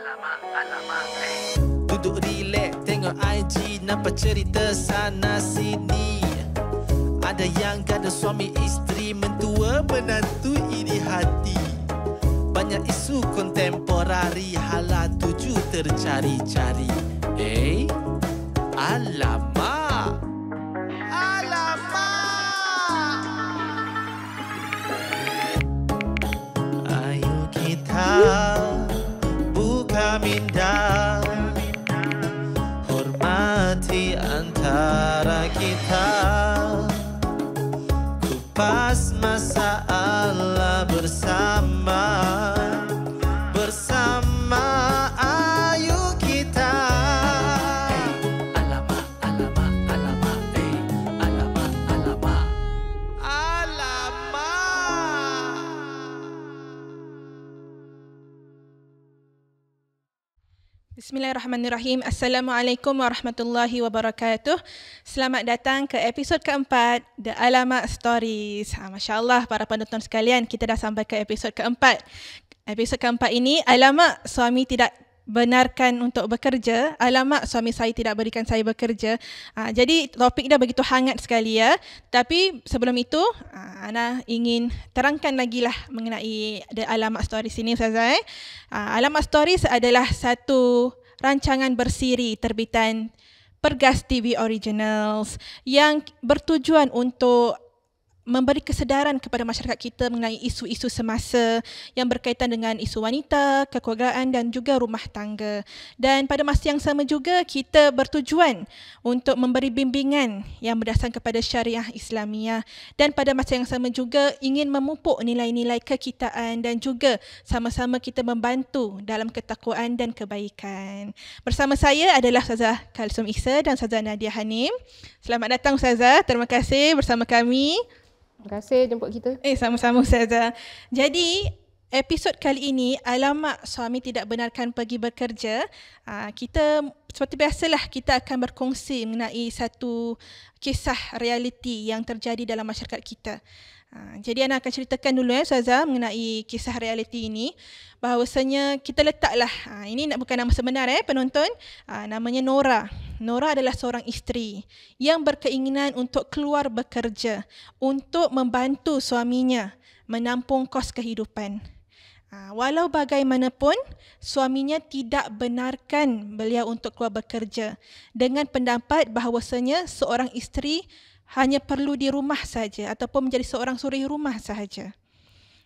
alamak, alamak. Eh. Duduk relax, tengok IG, nampak cerita sana sini. Ada yang kada suami isteri, mentua menantu ini hati. Banyak isu kontemporari, hala tuju tercari-cari. Eh, alamak. Bismillahirrahmanirrahim. Assalamualaikum warahmatullahi wabarakatuh. Selamat datang ke episod keempat The Alamak Stories. Ha, Masya Allah para penonton sekalian kita dah sampai ke episod keempat. Episod keempat ini Alamak suami tidak benarkan untuk bekerja. Alamak suami saya tidak berikan saya bekerja. Ha, jadi topik dah begitu hangat sekali ya. Tapi sebelum itu ha, Ana ingin terangkan lagi lah mengenai The Alamak Stories ini Ustazah. Eh. Ha, Alamak Stories adalah satu rancangan bersiri terbitan Pergas TV Originals yang bertujuan untuk memberi kesedaran kepada masyarakat kita mengenai isu-isu semasa yang berkaitan dengan isu wanita, kekeluargaan dan juga rumah tangga. Dan pada masa yang sama juga kita bertujuan untuk memberi bimbingan yang berdasarkan kepada syariah Islamiah dan pada masa yang sama juga ingin memupuk nilai-nilai kekitaan dan juga sama-sama kita membantu dalam ketakwaan dan kebaikan. Bersama saya adalah Ustazah Kalsum Isa dan Ustazah Nadia Hanim. Selamat datang Ustazah. Terima kasih bersama kami. Terima kasih jemput kita. Eh sama-sama saja. Jadi episod kali ini alamak suami tidak benarkan pergi bekerja. Ah, kita seperti biasalah kita akan berkongsi mengenai satu kisah realiti yang terjadi dalam masyarakat kita. Ha, jadi anak akan ceritakan dulu ya Ustazah mengenai kisah realiti ini bahawasanya kita letaklah ha, ini bukan nama sebenar ya penonton ha, namanya Nora. Nora adalah seorang isteri yang berkeinginan untuk keluar bekerja untuk membantu suaminya menampung kos kehidupan. Ha, walau bagaimanapun suaminya tidak benarkan beliau untuk keluar bekerja dengan pendapat bahawasanya seorang isteri hanya perlu di rumah saja ataupun menjadi seorang suri rumah saja.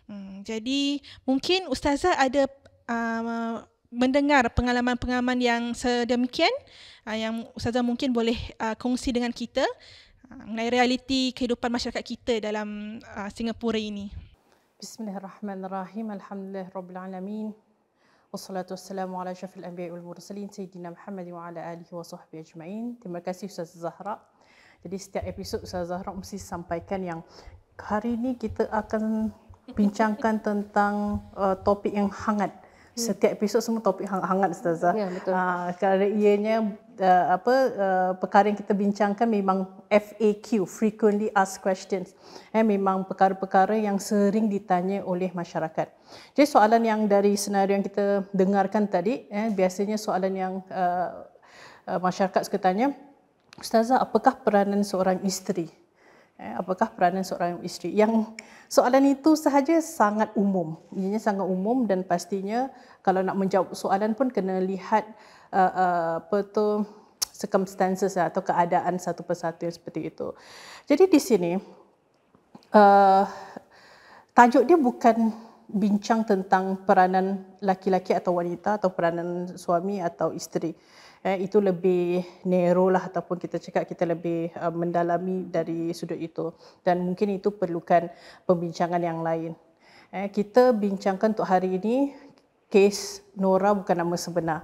Hmm, jadi mungkin ustazah ada uh, mendengar pengalaman-pengalaman yang sedemikian uh, yang ustazah mungkin boleh uh, kongsi dengan kita uh, mengenai realiti kehidupan masyarakat kita dalam uh, Singapura ini. Bismillahirrahmanirrahim. Alhamdulillah rabbil alamin. Wassalatu wassalamu ala syafil anbiya wal mursalin sayyidina Muhammad wa ala alihi wa sahbihi ajma'in. Terima kasih Ustaz Zahra. Jadi setiap episod Ustaz Zahra mesti sampaikan yang hari ini kita akan bincangkan tentang uh, topik yang hangat. Hmm. Setiap episod semua topik hangat-hangat Ustaz Zahra. Ya, Uh, kerana ianya uh, apa, uh, perkara yang kita bincangkan memang FAQ, Frequently Asked Questions. Eh, memang perkara-perkara yang sering ditanya oleh masyarakat. Jadi soalan yang dari senario yang kita dengarkan tadi, eh, biasanya soalan yang uh, uh masyarakat suka tanya, Ustazah, apakah peranan seorang isteri? Eh, apakah peranan seorang isteri? Yang soalan itu sahaja sangat umum. Ianya sangat umum dan pastinya kalau nak menjawab soalan pun kena lihat uh, uh, apa tu circumstances lah atau keadaan satu persatu yang seperti itu. Jadi di sini uh, tajuk dia bukan bincang tentang peranan laki-laki atau wanita atau peranan suami atau isteri eh, itu lebih narrow lah ataupun kita cakap kita lebih uh, mendalami dari sudut itu dan mungkin itu perlukan pembincangan yang lain. Eh, kita bincangkan untuk hari ini kes Nora bukan nama sebenar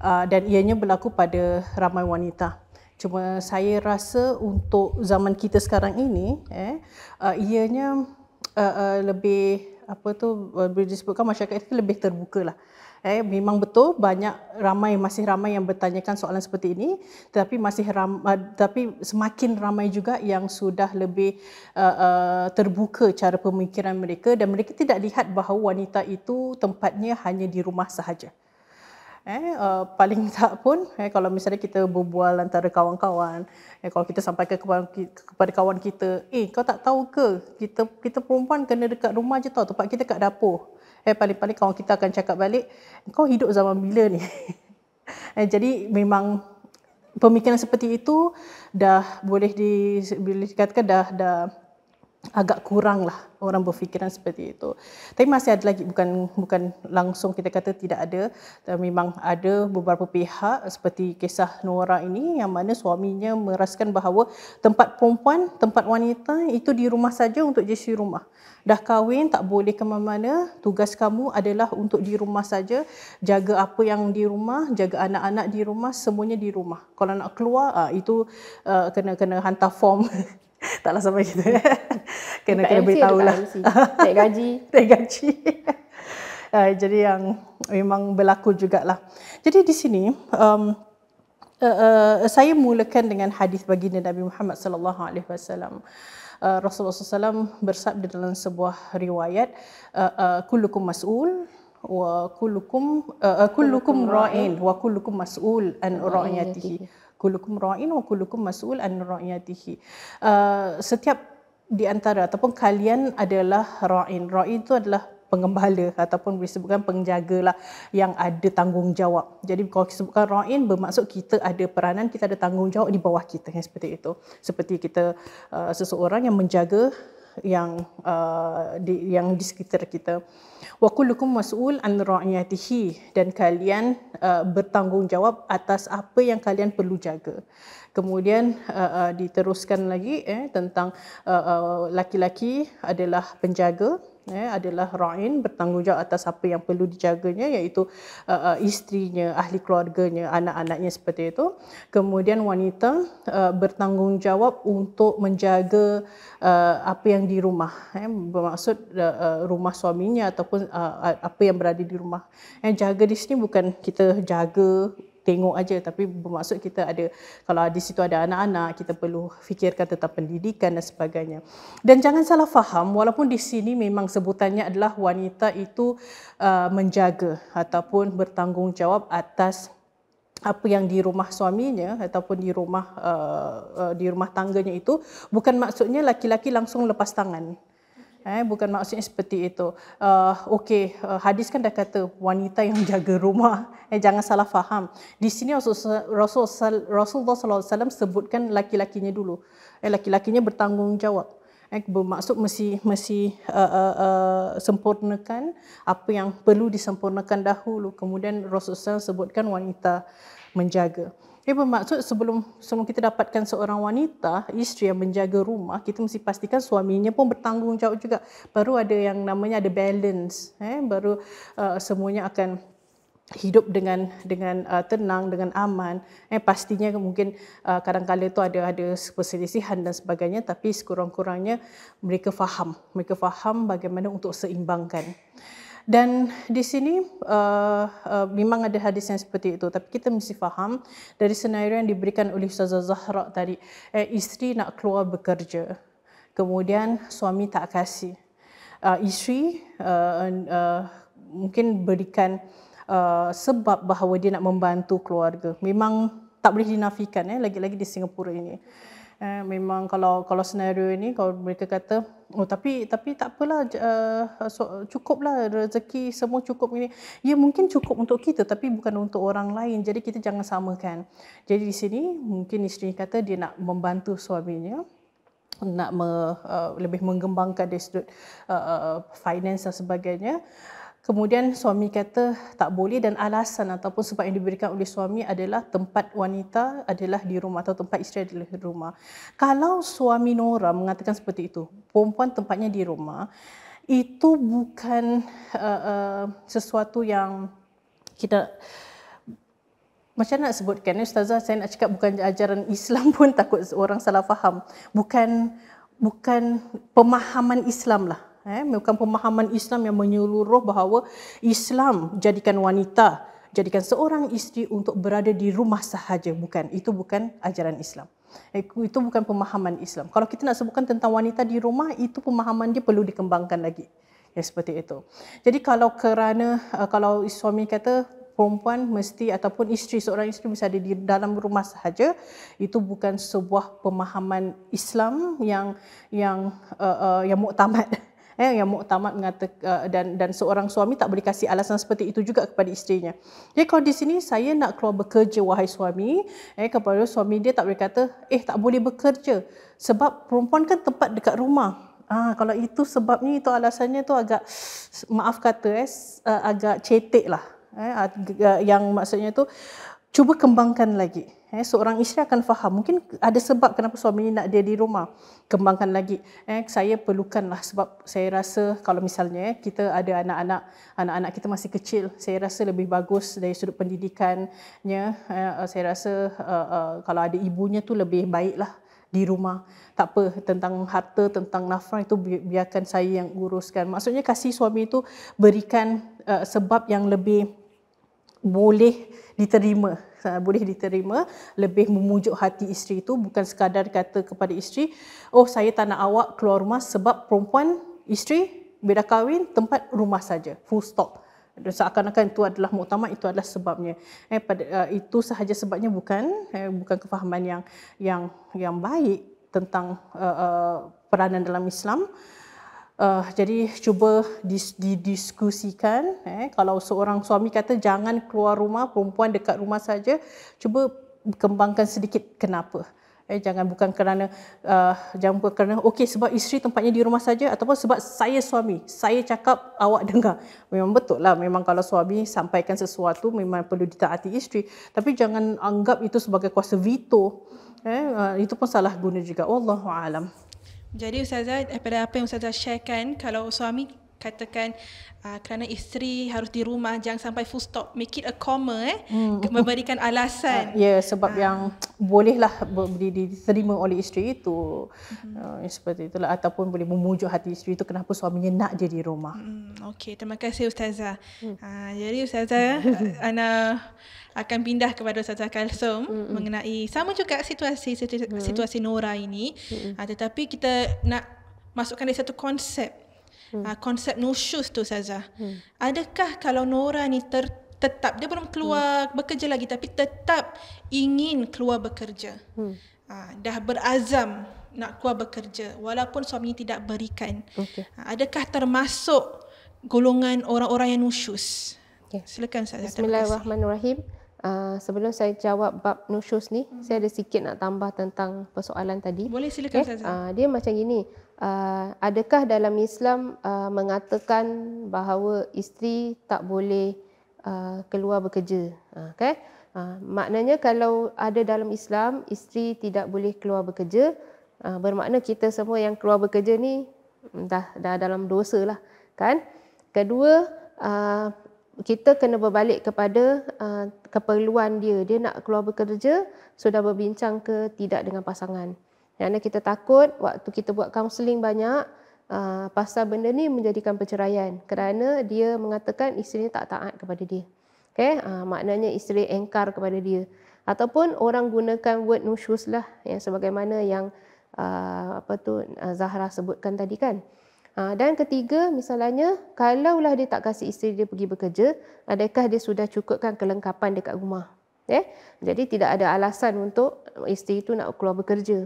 uh, dan ianya berlaku pada ramai wanita. Cuma saya rasa untuk zaman kita sekarang ini, eh, uh, ianya uh, uh, lebih apa tu boleh disebutkan masyarakat itu lebih terbuka lah. Eh, memang betul banyak ramai masih ramai yang bertanyakan soalan seperti ini tetapi masih ramai, eh, tapi semakin ramai juga yang sudah lebih uh, uh, terbuka cara pemikiran mereka dan mereka tidak lihat bahawa wanita itu tempatnya hanya di rumah sahaja. Eh, uh, paling tak pun eh, kalau misalnya kita berbual antara kawan-kawan eh, kalau kita sampai ke kepada kawan kita eh kau tak tahu ke kita kita perempuan kena dekat rumah je tau tempat kita kat dapur Eh, paling-paling kawan kita akan cakap balik, kau hidup zaman bila ni? eh, jadi memang pemikiran seperti itu dah boleh di boleh dikatakan dah dah agak kurang lah orang berfikiran seperti itu. Tapi masih ada lagi bukan bukan langsung kita kata tidak ada. Tapi memang ada beberapa pihak seperti kisah Nora ini yang mana suaminya merasakan bahawa tempat perempuan, tempat wanita itu di rumah saja untuk jadi rumah. Dah kahwin tak boleh ke mana-mana, tugas kamu adalah untuk di rumah saja, jaga apa yang di rumah, jaga anak-anak di rumah, semuanya di rumah. Kalau nak keluar ah, itu ah, kena kena hantar form. Taklah sampai gitu. kena kena beritahu lah. Tak gaji. Tak gaji. Uh, jadi yang memang berlaku juga lah. Jadi di sini um, uh, uh, saya mulakan dengan hadis baginda Nabi Muhammad sallallahu alaihi wasallam. Rasulullah Sallam bersabda dalam sebuah riwayat kullukum mas'ul wa kullukum uh, kullukum ra'in wa kullukum mas'ul an ra'iyatihi kullukum ra'in wa kullukum mas'ul an ra'iyatihi setiap di antara ataupun kalian adalah ra'in. Ra'in itu adalah pengembala ataupun disebutkan penjaga lah yang ada tanggungjawab. Jadi kalau disebutkan ra'in bermaksud kita ada peranan, kita ada tanggungjawab di bawah kita yang seperti itu. Seperti kita uh, seseorang yang menjaga yang uh, di, yang di sekitar kita. Wa kullukum mas'ul an ra'iyatihi dan kalian uh, bertanggungjawab atas apa yang kalian perlu jaga kemudian uh, uh, diteruskan lagi eh, tentang uh, uh, laki-laki adalah penjaga eh, adalah ra'in bertanggungjawab atas apa yang perlu dijaganya iaitu uh, uh, istrinya ahli keluarganya anak-anaknya seperti itu kemudian wanita uh, bertanggungjawab untuk menjaga uh, apa yang di rumah eh, bermaksud uh, rumah suaminya ataupun uh, apa yang berada di rumah eh, jaga di sini bukan kita jaga tengok aja tapi bermaksud kita ada kalau di situ ada anak-anak kita perlu fikirkan tentang pendidikan dan sebagainya. Dan jangan salah faham walaupun di sini memang sebutannya adalah wanita itu uh, menjaga ataupun bertanggungjawab atas apa yang di rumah suaminya ataupun di rumah uh, uh, di rumah tangganya itu bukan maksudnya laki-laki langsung lepas tangan eh bukan maksudnya seperti itu. Uh, okey, uh, hadis kan dah kata wanita yang jaga rumah. Eh jangan salah faham. Di sini Rasul Rasul Rasulullah sallallahu alaihi wasallam sebutkan laki-lakinya dulu. Eh laki-lakinya bertanggungjawab. Eh bermaksud mesti mesti uh, uh, uh, sempurnakan apa yang perlu disempurnakan dahulu. Kemudian Rasulullah sallallahu sebutkan wanita menjaga. Ini eh, bermaksud sebelum sebelum kita dapatkan seorang wanita, isteri yang menjaga rumah, kita mesti pastikan suaminya pun bertanggungjawab juga. Baru ada yang namanya ada balance, eh? baru uh, semuanya akan hidup dengan dengan uh, tenang dengan aman eh pastinya mungkin uh, kadang-kadang itu ada ada perselisihan dan sebagainya tapi sekurang-kurangnya mereka faham mereka faham bagaimana untuk seimbangkan dan di sini uh, uh, memang ada hadis yang seperti itu. Tapi kita mesti faham dari senario yang diberikan oleh Ustazah Zahra tadi. Eh, isteri nak keluar bekerja. Kemudian suami tak kasih. Uh, isteri uh, uh, mungkin berikan uh, sebab bahawa dia nak membantu keluarga. Memang tak boleh dinafikan eh, lagi-lagi di Singapura ini eh, memang kalau kalau senario ini kalau mereka kata oh tapi tapi tak apalah uh, so, cukuplah rezeki semua cukup ini ya mungkin cukup untuk kita tapi bukan untuk orang lain jadi kita jangan samakan jadi di sini mungkin isteri kata dia nak membantu suaminya nak me, uh, lebih mengembangkan dari sudut uh, finance dan sebagainya Kemudian suami kata tak boleh dan alasan ataupun sebab yang diberikan oleh suami adalah tempat wanita adalah di rumah atau tempat isteri adalah di rumah. Kalau suami Nora mengatakan seperti itu, perempuan tempatnya di rumah, itu bukan uh, uh, sesuatu yang kita macam nak sebutkan ya ustazah saya nak cakap bukan ajaran Islam pun takut orang salah faham. Bukan bukan pemahaman Islam lah eh bukan pemahaman Islam yang menyeluruh bahawa Islam jadikan wanita jadikan seorang isteri untuk berada di rumah sahaja bukan itu bukan ajaran Islam eh, itu bukan pemahaman Islam kalau kita nak sebutkan tentang wanita di rumah itu pemahaman dia perlu dikembangkan lagi ya seperti itu jadi kalau kerana eh, kalau suami kata perempuan mesti ataupun isteri seorang isteri mesti ada di dalam rumah sahaja itu bukan sebuah pemahaman Islam yang yang uh, uh, yang muktamad eh yang muktamad mengatakan uh, eh, dan dan seorang suami tak boleh kasih alasan seperti itu juga kepada isterinya. Jadi kalau di sini saya nak keluar bekerja wahai suami, eh kepada suami dia tak boleh kata eh tak boleh bekerja sebab perempuan kan tempat dekat rumah. Ah kalau itu sebabnya itu alasannya tu agak maaf kata eh, eh agak cetek lah eh, eh yang maksudnya tu uh, cuba kembangkan lagi. Eh, seorang isteri akan faham. Mungkin ada sebab kenapa suami nak dia di rumah. Kembangkan lagi. Eh, saya perlukanlah sebab saya rasa kalau misalnya eh, kita ada anak-anak, anak-anak kita masih kecil, saya rasa lebih bagus dari sudut pendidikannya. Eh, eh saya rasa uh, uh, kalau ada ibunya tu lebih baiklah di rumah. Tak apa tentang harta, tentang nafkah itu biarkan saya yang uruskan. Maksudnya kasih suami itu berikan uh, sebab yang lebih boleh diterima ha, boleh diterima lebih memujuk hati isteri itu bukan sekadar kata kepada isteri oh saya tak nak awak keluar rumah sebab perempuan isteri bila kahwin tempat rumah saja full stop dan seakan-akan itu adalah muktamad itu adalah sebabnya eh pada uh, itu sahaja sebabnya bukan eh, bukan kefahaman yang yang yang baik tentang uh, uh, peranan dalam Islam uh, Uh, jadi cuba dis, didiskusikan. Eh. Kalau seorang suami kata jangan keluar rumah, perempuan dekat rumah saja, cuba kembangkan sedikit kenapa. Eh, jangan bukan kerana uh, jangan bukan kerana okey sebab isteri tempatnya di rumah saja ataupun sebab saya suami saya cakap awak dengar memang betul lah memang kalau suami sampaikan sesuatu memang perlu ditaati isteri tapi jangan anggap itu sebagai kuasa veto eh, uh, itu pun salah guna juga Allah alam jadi ustazah, apa yang ustazah sharekan kalau suami katakan uh, kerana isteri harus di rumah jangan sampai full stop make it a comma eh hmm. memberikan alasan uh, ya yeah, sebab uh. yang bolehlah ber- diterima oleh isteri itu hmm. uh, seperti itulah ataupun boleh memujuk hati isteri itu kenapa suaminya nak jadi di rumah hmm. okey terima kasih ustazah hmm. uh, jadi ustazah uh, ana akan pindah kepada Ustazah Kalsum mm-hmm. mengenai sama juga situasi hmm. situasi mm-hmm. Nora ini mm-hmm. uh, tetapi kita nak masukkan dari satu konsep hmm. uh, konsep no shoes tu saja. Hmm. Adakah kalau Nora ni ter, tetap dia belum keluar hmm. bekerja lagi tapi tetap ingin keluar bekerja. Hmm. Uh, dah berazam nak keluar bekerja walaupun suami tidak berikan. Okay. Uh, ah, adakah termasuk golongan orang-orang yang no shoes? Okay. Silakan saya. Bismillahirrahmanirrahim. Uh, sebelum saya jawab bab nusyus ni, hmm. saya ada sikit nak tambah tentang persoalan tadi. Boleh silakan okay. saja. Uh, dia macam gini, Ah, adakah dalam Islam uh, mengatakan bahawa isteri tak boleh uh, keluar bekerja? Okay? Uh, maknanya kalau ada dalam Islam, isteri tidak boleh keluar bekerja, uh, bermakna kita semua yang keluar bekerja ni hmm, dah, dah dalam dosa lah. Kan? Kedua, uh, kita kena berbalik kepada uh, keperluan dia. Dia nak keluar bekerja, sudah berbincang ke tidak dengan pasangan. Kerana kita takut waktu kita buat kaunseling banyak, ah, pasal benda ni menjadikan perceraian. Kerana dia mengatakan isteri tak taat kepada dia. Okay? Ah, maknanya isteri engkar kepada dia. Ataupun orang gunakan word nusyus lah. Ya, sebagaimana yang ah, apa tu Zahra sebutkan tadi kan. dan ketiga misalnya, kalaulah dia tak kasih isteri dia pergi bekerja, adakah dia sudah cukupkan kelengkapan dekat rumah? Okay? Jadi tidak ada alasan untuk isteri itu nak keluar bekerja.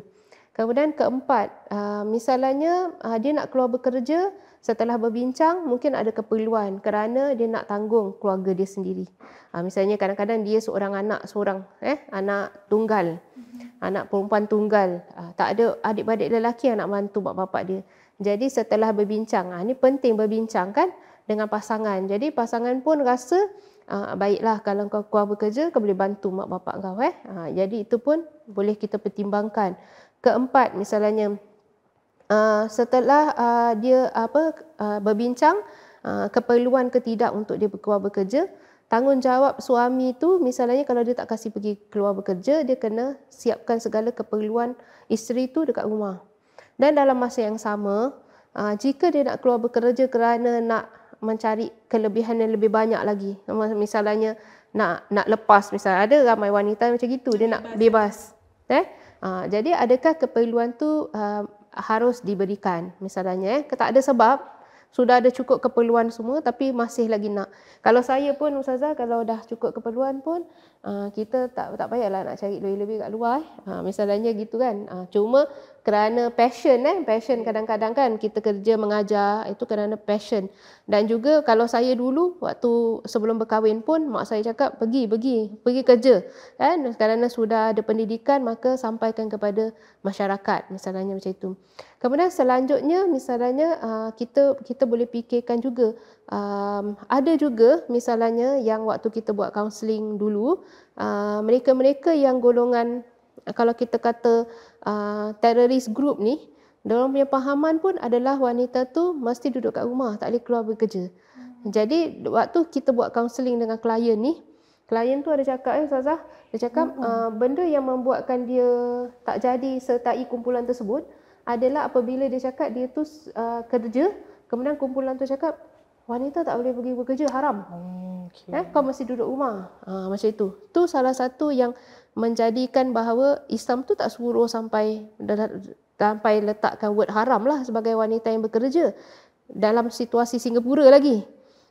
Kemudian keempat, ah, misalnya ah, dia nak keluar bekerja setelah berbincang mungkin ada keperluan kerana dia nak tanggung keluarga dia sendiri. Ah, misalnya kadang-kadang dia seorang anak seorang, eh, anak tunggal, anak perempuan tunggal, tak ada adik-beradik lelaki yang nak bantu mak bapak dia. Jadi setelah berbincang, ini penting berbincang kan dengan pasangan. Jadi pasangan pun rasa baiklah kalau kau keluar bekerja kau boleh bantu mak bapak kau. Eh. Jadi itu pun boleh kita pertimbangkan keempat misalnya uh, setelah uh, dia apa uh, berbincang uh, keperluan ketidak untuk dia keluar bekerja tanggungjawab suami tu misalnya kalau dia tak kasih pergi keluar bekerja dia kena siapkan segala keperluan isteri tu dekat rumah dan dalam masa yang sama uh, jika dia nak keluar bekerja kerana nak mencari kelebihan yang lebih banyak lagi misalnya nak nak lepas misalnya ada ramai wanita macam gitu dia nak bebas eh Uh, jadi adakah keperluan tu uh, harus diberikan misalnya eh tak ada sebab sudah ada cukup keperluan semua tapi masih lagi nak. Kalau saya pun ustazah kalau dah cukup keperluan pun Ah, kita tak tak payahlah nak cari lebih-lebih kat luar eh. Ha, misalnya gitu kan. Ha, cuma kerana passion eh, passion hmm. kadang-kadang kan kita kerja mengajar itu kerana passion. Dan juga kalau saya dulu waktu sebelum berkahwin pun mak saya cakap pergi pergi pergi kerja kan kerana sudah ada pendidikan maka sampaikan kepada masyarakat misalnya macam itu. Kemudian selanjutnya misalnya kita kita boleh fikirkan juga Um, ada juga misalnya yang waktu kita buat kaunseling dulu, uh, mereka-mereka yang golongan kalau kita kata uh, teroris group ni, dalam punya pahaman pun adalah wanita tu mesti duduk kat rumah, tak boleh keluar bekerja. Hmm. Jadi waktu kita buat kaunseling dengan klien ni, klien tu ada cakap, eh, Zazah, dia cakap hmm. uh, benda yang membuatkan dia tak jadi sertai kumpulan tersebut adalah apabila dia cakap dia tu uh, kerja, kemudian kumpulan tu cakap wanita tak boleh pergi bekerja haram. Okay. Eh, kau masih duduk rumah. Ha, macam itu. Tu salah satu yang menjadikan bahawa Islam tu tak suruh sampai sampai letakkan word haram lah sebagai wanita yang bekerja dalam situasi Singapura lagi.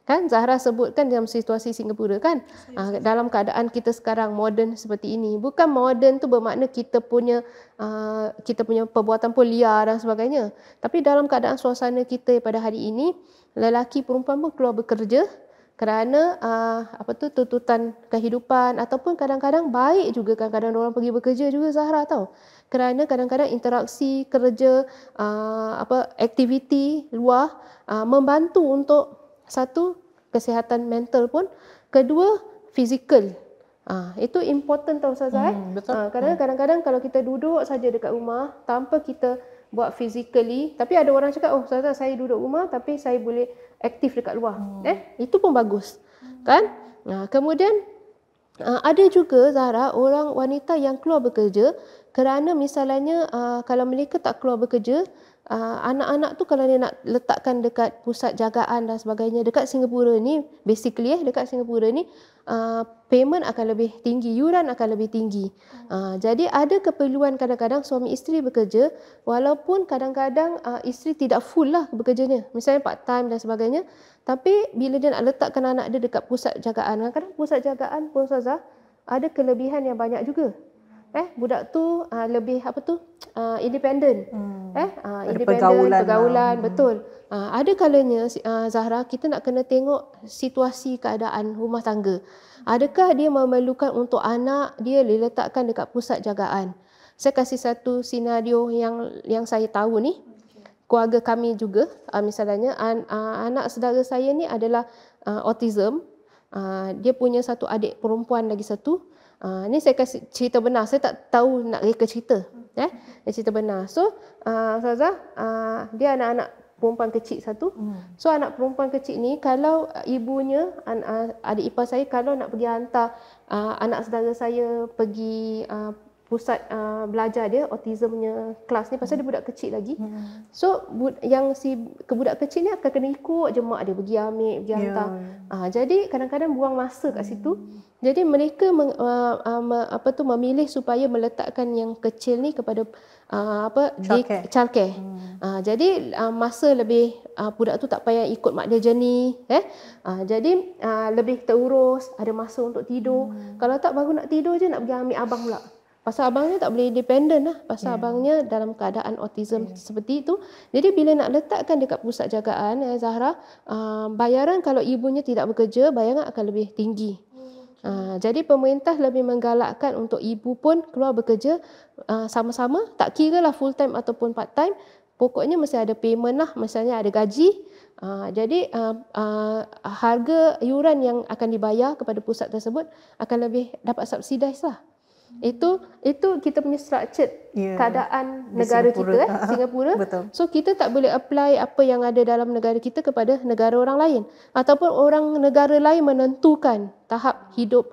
Kan Zahra sebutkan dalam situasi Singapura kan? Ha, dalam keadaan kita sekarang moden seperti ini. Bukan moden tu bermakna kita punya uh, kita punya perbuatan pun liar dan sebagainya. Tapi dalam keadaan suasana kita pada hari ini lelaki perempuan pun keluar bekerja kerana uh, apa tu tuntutan kehidupan ataupun kadang-kadang baik juga kadang kadang orang pergi bekerja juga Zahra tahu kerana kadang-kadang interaksi kerja uh, apa aktiviti luar uh, membantu untuk satu kesihatan mental pun kedua fizikal uh, itu important tau Ustazah hmm, eh? betul. kerana kadang-kadang kalau kita duduk saja dekat rumah tanpa kita buat physically tapi ada orang cakap oh saya saya duduk rumah tapi saya boleh aktif dekat luar hmm. eh itu pun bagus hmm. kan nah kemudian uh, ada juga Zahra orang wanita yang keluar bekerja kerana misalnya uh, kalau mereka tak keluar bekerja Uh, anak-anak tu kalau dia nak letakkan dekat pusat jagaan dan sebagainya dekat Singapura ni basically eh dekat Singapura ni uh, payment akan lebih tinggi, yuran akan lebih tinggi. Hmm. Uh, jadi ada keperluan kadang-kadang suami isteri bekerja walaupun kadang-kadang uh, isteri tidak full lah bekerjanya. Misalnya part time dan sebagainya. Tapi bila dia nak letakkan anak dia dekat pusat jagaan, kadang-kadang pusat jagaan pusat Ustazah ada kelebihan yang banyak juga eh budak tu uh, lebih apa tu uh, independent hmm. eh uh, ada independent pergaulan, lah. pergaulan lah. betul uh, ada kalanya uh, Zahra kita nak kena tengok situasi keadaan rumah tangga adakah dia memerlukan untuk anak dia diletakkan dekat pusat jagaan saya kasih satu senario yang yang saya tahu ni keluarga kami juga uh, misalnya an, uh, anak saudara saya ni adalah uh, autism uh, dia punya satu adik perempuan lagi satu Uh, ni saya kasih cerita benar. Saya tak tahu nak reka cerita. Eh, ini cerita benar. So, uh, ah, Saza, uh, ah, dia anak-anak perempuan kecil satu. Hmm. So, anak perempuan kecil ni, kalau ibunya, adik ipar saya, kalau nak pergi hantar uh, anak saudara saya pergi uh, pusat uh, belajar dia autismnya kelas ni pasal dia budak kecil lagi. Hmm. So yang si budak kecil ni akan kena ikut je mak dia pergi ambil, pergi ya. hantar. Yeah. jadi kadang-kadang buang masa kat hmm. situ. Hmm. Jadi mereka meng, uh, uh, apa tu memilih supaya meletakkan yang kecil ni kepada uh, apa childcare. Child care. Hmm. Uh, jadi uh, masa lebih uh, budak tu tak payah ikut mak dia jenis eh. Uh, jadi uh, lebih terurus, ada masa untuk tidur. Hmm. Kalau tak baru nak tidur je nak pergi ambil abang pula. Pasal abangnya tak boleh independen lah. Pasal yeah. abangnya dalam keadaan autism yeah. seperti itu. Jadi bila nak letakkan dekat pusat jagaan, eh, Zahra, uh, bayaran kalau ibunya tidak bekerja, bayaran akan lebih tinggi. Uh, jadi pemerintah lebih menggalakkan untuk ibu pun keluar bekerja uh, sama-sama. Tak kira lah full time ataupun part time. Pokoknya mesti ada payment lah. Misalnya ada gaji. Uh, jadi uh, uh, harga yuran yang akan dibayar kepada pusat tersebut akan lebih dapat subsidize lah. Itu itu kita punya structured yeah. keadaan Di negara Singapura. kita eh Singapura. Betul. So kita tak boleh apply apa yang ada dalam negara kita kepada negara orang lain ataupun orang negara lain menentukan tahap hidup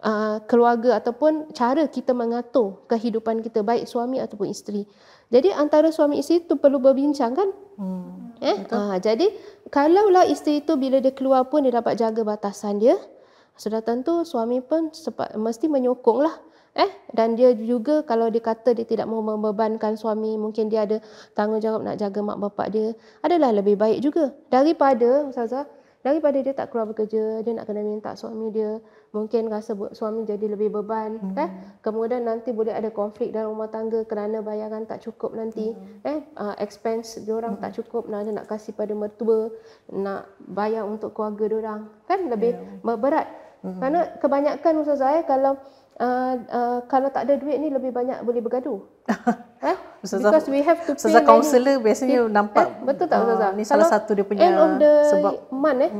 uh, keluarga ataupun cara kita mengatur kehidupan kita baik suami ataupun isteri. Jadi antara suami isteri itu perlu berbincang kan? Hmm. Eh? Betul. Uh, jadi kalaulah isteri itu bila dia keluar pun dia dapat jaga batasan dia. Sudah tentu suami pun sepa, mesti menyokonglah eh dan dia juga kalau dia kata dia tidak mahu membebankan suami mungkin dia ada tanggungjawab nak jaga mak bapak dia adalah lebih baik juga daripada ustazah daripada dia tak keluar bekerja dia nak kena minta suami dia mungkin rasa suami jadi lebih beban hmm. eh kemudian nanti boleh ada konflik dalam rumah tangga kerana bayaran tak cukup nanti hmm. eh uh, expense dia orang hmm. tak cukup nak nak kasih pada mertua nak bayar untuk keluarga dia orang kan lebih yeah. berat hmm. kerana kebanyakan ustazah eh kalau Eh, eh, kalau tak ada duit ni lebih banyak boleh bergaduh. eh? Because we have to Ustazah Sebagai Ustazah biasanya eh? nampak. Eh? Betul tak ah, Ustazah? Uh, ni salah kalau satu dia punya end of the sebab. Month, eh?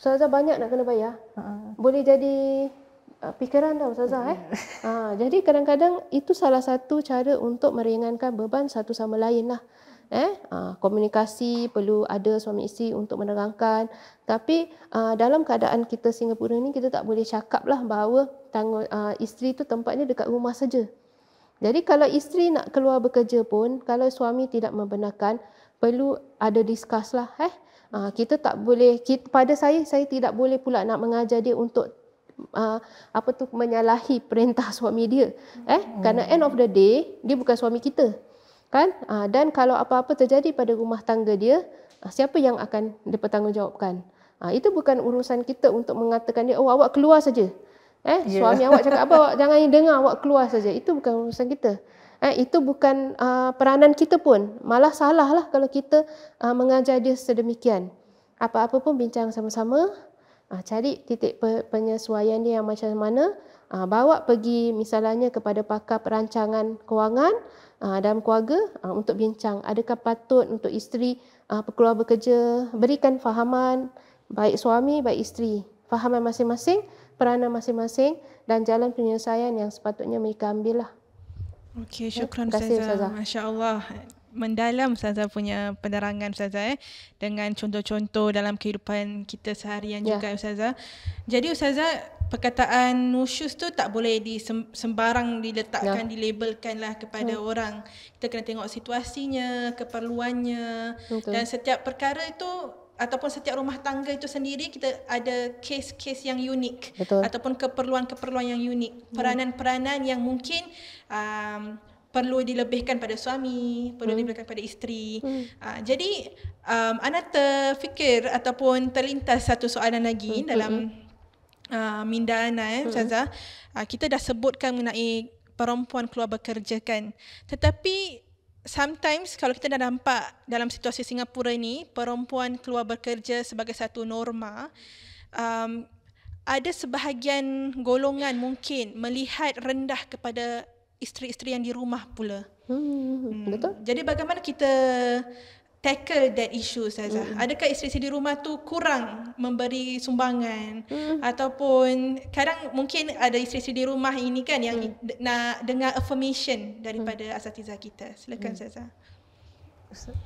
Ustazah banyak nak kena bayar. Ah. Boleh jadi fikiran ah, dah Ustazah. Eh? ha, jadi kadang-kadang itu salah satu cara untuk meringankan beban satu sama lain. Lah eh ah, komunikasi perlu ada suami isteri untuk menerangkan tapi ah, dalam keadaan kita Singapura ni kita tak boleh cakaplah bahawa tanggung ah, isteri tu tempatnya dekat rumah saja jadi kalau isteri nak keluar bekerja pun kalau suami tidak membenarkan perlu ada discuss lah eh kita tak boleh kita, pada saya saya tidak boleh pula nak mengajar dia untuk Uh, apa tu menyalahi perintah suami dia eh hmm. karena end of the day dia bukan suami kita kan ah, dan kalau apa-apa terjadi pada rumah tangga dia ah, siapa yang akan dipertanggungjawabkan ah, itu bukan urusan kita untuk mengatakan dia oh awak keluar saja eh yeah. suami awak cakap apa awak jangan dengar awak keluar saja itu bukan urusan kita eh itu bukan uh, peranan kita pun malah salahlah kalau kita uh, mengajar dia sedemikian apa-apa pun bincang sama-sama uh, cari titik penyesuaian dia yang macam mana uh, bawa pergi misalnya kepada pakar perancangan kewangan uh, dalam keluarga uh, untuk bincang adakah patut untuk isteri uh, keluar bekerja berikan fahaman baik suami baik isteri fahaman masing-masing peranan masing-masing dan jalan penyelesaian yang sepatutnya mereka ambil lah. Okey, ya, syukran Ustazah. Masya-Allah mendalam Ustazah punya penerangan Ustazah eh dengan contoh-contoh dalam kehidupan kita seharian yeah. juga Ustazah. Jadi Ustazah perkataan nusyus tu tak boleh disembarang diletakkan yeah. Ya. lah kepada yeah. orang. Kita kena tengok situasinya, keperluannya Betul. dan setiap perkara itu ataupun setiap rumah tangga itu sendiri kita ada kes-kes yang unik Betul. ataupun keperluan-keperluan yang unik, hmm. peranan-peranan yang mungkin um, perlu dilebihkan pada suami, perlu hmm. dilebihkan pada isteri. Hmm. Uh, jadi um ana terfikir ataupun terlintas satu soalan lagi hmm. hmm dalam uh, hmm. ah, minda ana eh hmm. Ustazah. Hmm. Uh, kita dah sebutkan mengenai perempuan keluar bekerja kan. Tetapi sometimes kalau kita dah nampak dalam situasi Singapura ni perempuan keluar bekerja sebagai satu norma um ada sebahagian golongan mungkin melihat rendah kepada isteri-isteri yang di rumah pula. Hmm, hmm. betul. Hmm. Jadi bagaimana kita tackle that issue saja. Hmm. Adakah isteri-isteri di rumah tu kurang memberi sumbangan hmm. ataupun kadang mungkin ada isteri-isteri di rumah ini kan yang hmm. d- nak dengar affirmation daripada hmm. asatiza kita. Silakan hmm. saja.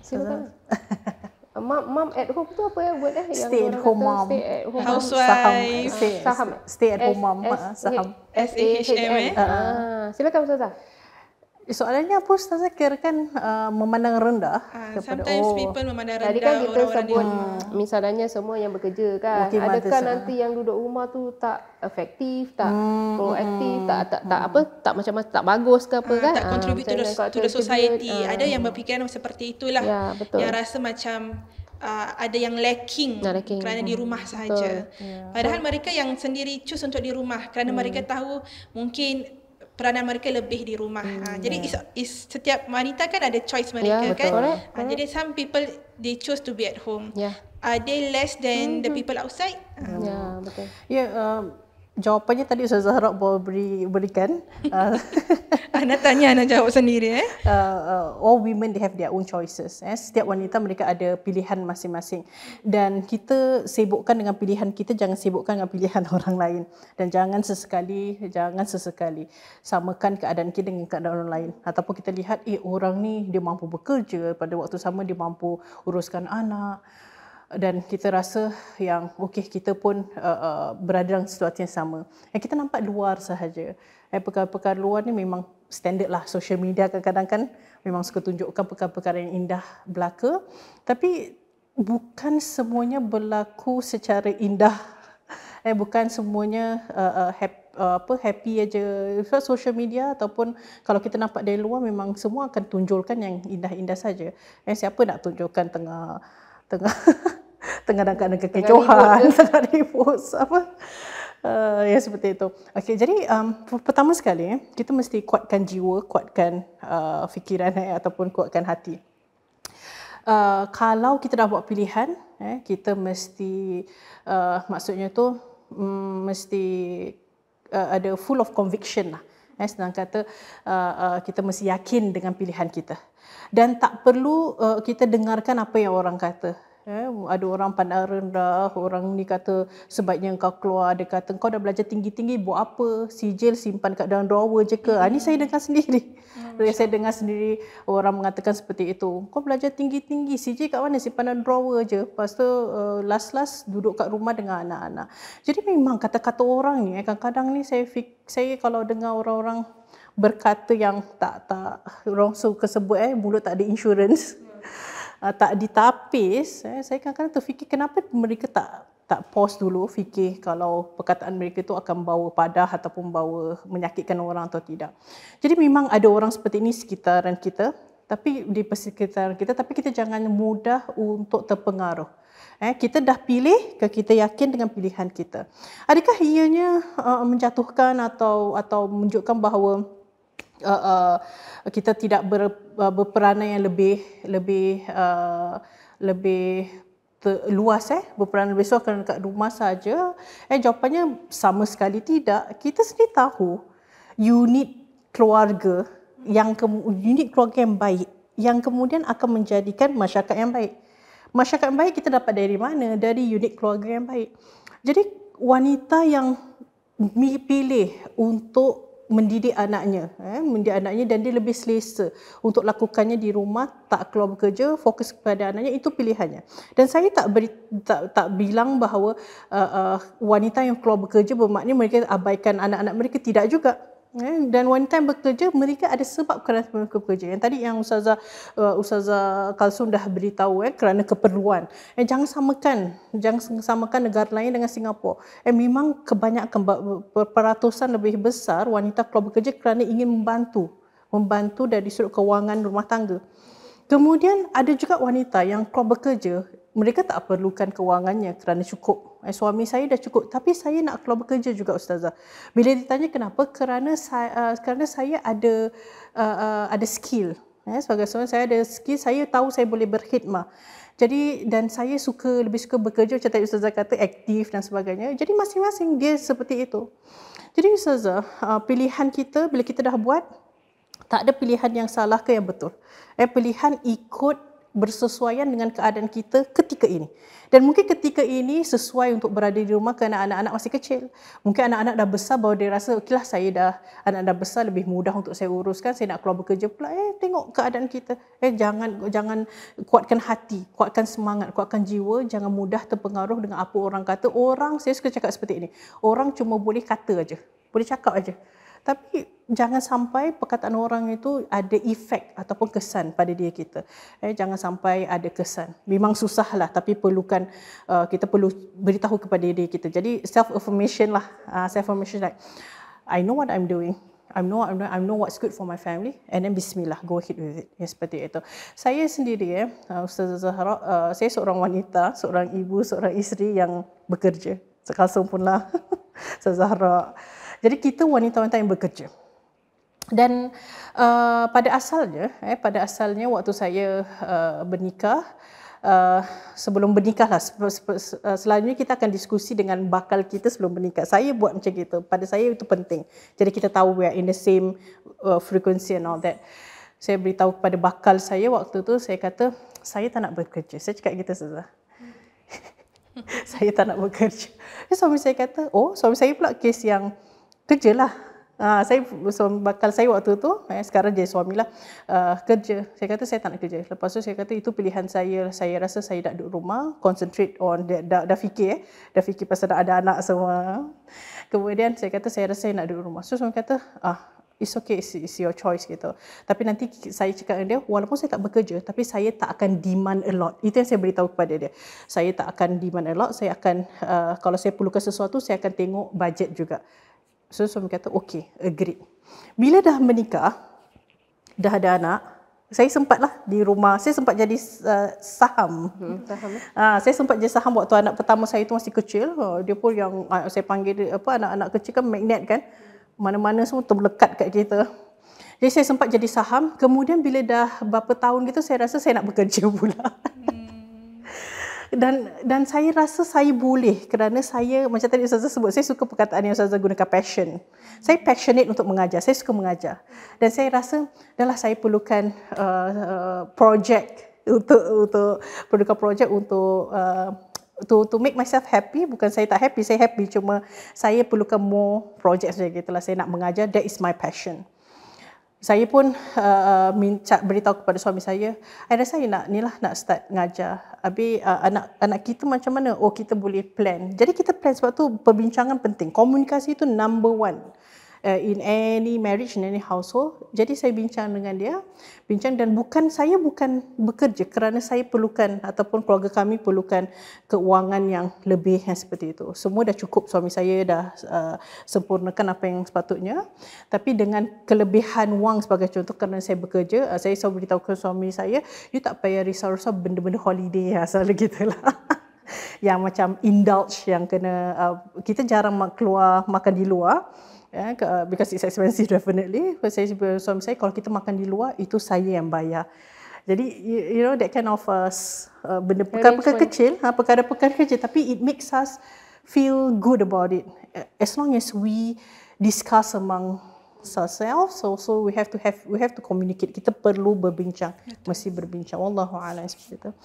Silakan. Mom, mom at home tu apa ya buat eh? Yang stay at home mom. Housewife. Saham. Saham. Stay, at home mom. Ah, saham. S-A-H-M eh. Uh-huh. Silakan Ustazah soalannya apa Ustaz Zakir kan uh, memandang rendah uh, kepada oh. sometimes oh. people memandang rendah kan kita orang-orang sebut orang dia. Hmm. Hmm, misalnya semua yang bekerja kan okay, adakah nanti sama. yang duduk rumah tu tak efektif tak hmm, proaktif hmm, tak tak, tak hmm. apa tak macam mana tak bagus ke apa uh, kan tak ah, contribute uh, to, the, to the society, Uh, ada yang berfikiran seperti itulah ya, betul. yang rasa macam Uh, ada yang lacking, nah, lacking. kerana hmm. di rumah sahaja. Yeah. Padahal so, mereka yang sendiri cus untuk di rumah kerana hmm. mereka tahu mungkin peranan mereka lebih di rumah. Ah, hmm, ha, jadi yeah. is, is, setiap wanita kan ada choice mereka yeah, kan? betul, kan. Right? Ha, jadi some people they choose to be at home. Yeah. Are they less than hmm the people outside? Ah. Ya, yeah, betul. Ya, yeah, um, jawapannya tadi Ustaz Zahra beri, berikan. Anak tanya, anak jawab sendiri. Eh? Uh, uh, all women they have their own choices. Eh? Setiap wanita mereka ada pilihan masing-masing. Dan kita sibukkan dengan pilihan kita, jangan sibukkan dengan pilihan orang lain. Dan jangan sesekali, jangan sesekali samakan keadaan kita dengan keadaan orang lain. Ataupun kita lihat, eh orang ni dia mampu bekerja, pada waktu sama dia mampu uruskan anak dan kita rasa yang okey kita pun uh, uh, berada dalam situasi yang sama. Yang eh, kita nampak luar sahaja. Eh, perkara-perkara luar ni memang standard lah. Social media kadang-kadang kan memang suka tunjukkan perkara-perkara yang indah belaka. Tapi bukan semuanya berlaku secara indah. Eh, bukan semuanya uh, uh, happy uh, apa happy aja sebab social media ataupun kalau kita nampak dari luar memang semua akan tunjulkan yang indah-indah saja. Eh siapa nak tunjukkan tengah tengah tengah dalam keadaan kecohan, ya. tengah ribut, apa. Uh, ya seperti itu. Okey, jadi um, pertama sekali eh, kita mesti kuatkan jiwa, kuatkan uh, fikiran eh, ataupun kuatkan hati. Uh, kalau kita dah buat pilihan, eh, kita mesti uh, maksudnya tu um, mesti uh, ada full of conviction lah. Eh, senang kata uh, uh, kita mesti yakin dengan pilihan kita dan tak perlu uh, kita dengarkan apa yang orang kata. Eh, ada orang pandang rendah, orang ni kata sebabnya kau keluar, dia kata kau dah belajar tinggi-tinggi buat apa? Sijil simpan kat dalam drawer je ke? Hmm. Ah, ini saya dengar sendiri. Hmm. saya dengar sendiri orang mengatakan seperti itu. Kau belajar tinggi-tinggi, sijil kat mana? Simpan dalam drawer je. Lepas tu uh, last-last duduk kat rumah dengan anak-anak. Jadi memang kata-kata orang ni, eh, kadang-kadang ni saya fik- saya kalau dengar orang-orang berkata yang tak tak wrong so kesebut eh mulut tak ada insurance yeah. Hmm. tak ditapis eh, saya kadang-kadang terfikir kenapa mereka tak tak post dulu fikir kalau perkataan mereka itu akan bawa padah ataupun bawa menyakitkan orang atau tidak. Jadi memang ada orang seperti ini sekitaran kita tapi di persekitaran kita tapi kita jangan mudah untuk terpengaruh. Eh, kita dah pilih ke kita yakin dengan pilihan kita. Adakah ianya uh, menjatuhkan atau atau menunjukkan bahawa Uh, uh, kita tidak ber, uh, berperanan yang lebih lebih uh, lebih luas eh berperanan lebih besar kerana kat rumah saja eh jawapannya sama sekali tidak kita sendiri tahu unit keluarga yang ke, unit keluarga yang baik yang kemudian akan menjadikan masyarakat yang baik masyarakat yang baik kita dapat dari mana dari unit keluarga yang baik jadi wanita yang pilih untuk mendidik anaknya eh mendidik anaknya dan dia lebih selesa untuk lakukannya di rumah tak keluar bekerja fokus kepada anaknya itu pilihannya dan saya tak beri, tak tak bilang bahawa uh, uh, wanita yang keluar bekerja bermakna mereka abaikan anak-anak mereka tidak juga Eh, dan one time bekerja mereka ada sebab kerana mereka bekerja. Yang tadi yang Ustazah uh, Ustazah Kalsun dah beritahu eh kerana keperluan. Eh, jangan samakan jangan samakan negara lain dengan Singapura. Eh memang kebanyakan peratusan lebih besar wanita keluar bekerja kerana ingin membantu membantu dari sudut kewangan rumah tangga. Kemudian ada juga wanita yang keluar bekerja mereka tak perlukan kewangannya kerana cukup. Eh, suami saya dah cukup tapi saya nak keluar bekerja juga ustazah. Bila ditanya kenapa? Kerana saya uh, eh, kerana saya ada uh, uh, ada skill. Ya, eh, sebagai suami saya ada skill, saya tahu saya boleh berkhidmat. Jadi dan saya suka lebih suka bekerja macam tadi ustazah kata aktif dan sebagainya. Jadi masing-masing dia seperti itu. Jadi ustazah, uh, pilihan kita bila kita dah buat tak ada pilihan yang salah ke yang betul. Eh pilihan ikut bersesuaian dengan keadaan kita ketika ini. Dan mungkin ketika ini sesuai untuk berada di rumah kerana anak-anak masih kecil. Mungkin anak-anak dah besar bahawa dia rasa, okeylah saya dah anak dah besar lebih mudah untuk saya uruskan, saya nak keluar bekerja pula. Eh, tengok keadaan kita. Eh, jangan jangan kuatkan hati, kuatkan semangat, kuatkan jiwa. Jangan mudah terpengaruh dengan apa orang kata. Orang, saya suka cakap seperti ini. Orang cuma boleh kata aja, Boleh cakap aja tapi jangan sampai perkataan orang itu ada efek ataupun kesan pada dia kita. Eh, jangan sampai ada kesan. Memang susahlah tapi perlukan uh, kita perlu beritahu kepada diri kita. Jadi self affirmation lah. Uh, ah, self affirmation like I know what I'm doing. I know I know I know what's good for my family and then bismillah go ahead with it. Ya, seperti itu. Saya sendiri eh uh, Ustaz Zahra uh, saya seorang wanita, seorang ibu, seorang isteri yang bekerja. Sekalipun lah. Ustaz Zahra jadi kita wanita-wanita yang bekerja. Dan uh, pada asalnya, eh, pada asalnya waktu saya uh, bernikah, Uh, sebelum bernikah lah uh, Selanjutnya kita akan diskusi dengan bakal kita sebelum bernikah saya buat macam itu. pada saya itu penting jadi kita tahu we are in the same uh, frequency and all that saya beritahu kepada bakal saya waktu tu saya kata saya tak nak bekerja saya cakap kita saja saya tak nak bekerja suami saya kata oh suami saya pula kes yang kerjalah. Ha, saya so, bakal saya waktu tu eh, sekarang jadi suami lah uh, ah, kerja saya kata saya tak nak kerja lepas tu saya kata itu pilihan saya saya rasa saya nak duduk rumah concentrate on dah, dah, dah fikir eh. dah fikir pasal dah ada anak semua kemudian saya kata saya rasa saya nak duduk rumah so suami kata ah It's okay, it's, it's, your choice gitu. Tapi nanti saya cakap dengan dia, walaupun saya tak bekerja, tapi saya tak akan demand a lot. Itu yang saya beritahu kepada dia. Saya tak akan demand a lot, saya akan, uh, kalau saya perlukan sesuatu, saya akan tengok budget juga. So suami kata okay, agree. Bila dah menikah, dah ada anak, saya sempatlah di rumah, saya sempat jadi uh, saham. Hmm, saham. Ha, saya sempat jadi saham waktu anak pertama saya itu masih kecil. Oh, dia pun yang ah, saya panggil dia, apa anak-anak kecil kan magnet kan. Mana-mana semua terlekat kat kita. Jadi saya sempat jadi saham. Kemudian bila dah berapa tahun gitu, saya rasa saya nak bekerja pula dan dan saya rasa saya boleh kerana saya macam tadi ustazah sebut saya suka perkataan yang ustazah gunakan passion. Saya passionate untuk mengajar. Saya suka mengajar. Dan saya rasa adalah saya perlukan uh, uh, project untuk untuk perlukan project untuk uh, to to make myself happy bukan saya tak happy saya happy cuma saya perlukan more project saja gitulah saya nak mengajar that is my passion saya pun uh, minta beritahu kepada suami saya, saya rasa saya nak ni lah nak start ngajar. Abi uh, eh, anak anak kita macam mana? Oh kita boleh plan. Jadi kita plan sebab tu perbincangan penting. Komunikasi itu number one uh, in any marriage in any household jadi saya bincang dengan dia bincang dan bukan saya bukan bekerja kerana saya perlukan ataupun keluarga kami perlukan keuangan yang lebih yang seperti itu semua dah cukup suami saya dah uh, sempurnakan apa yang sepatutnya tapi dengan kelebihan wang sebagai contoh kerana saya bekerja uh, saya selalu beritahu ke suami saya you tak payah risau-risau benda-benda holiday asal lah, kita lah yang macam indulge yang kena uh, kita jarang keluar makan di luar ya yeah, because it's expensive definitely so saya cuba suami saya kalau kita makan di luar itu saya yang bayar jadi you, you know that kind of uh, uh, benda perkara-perkara kecil ha, perkara-perkara kecil tapi it makes us feel good about it as long as we discuss among ourselves so so we have to have we have to communicate kita perlu berbincang Betul. mesti berbincang Allahumma alaikum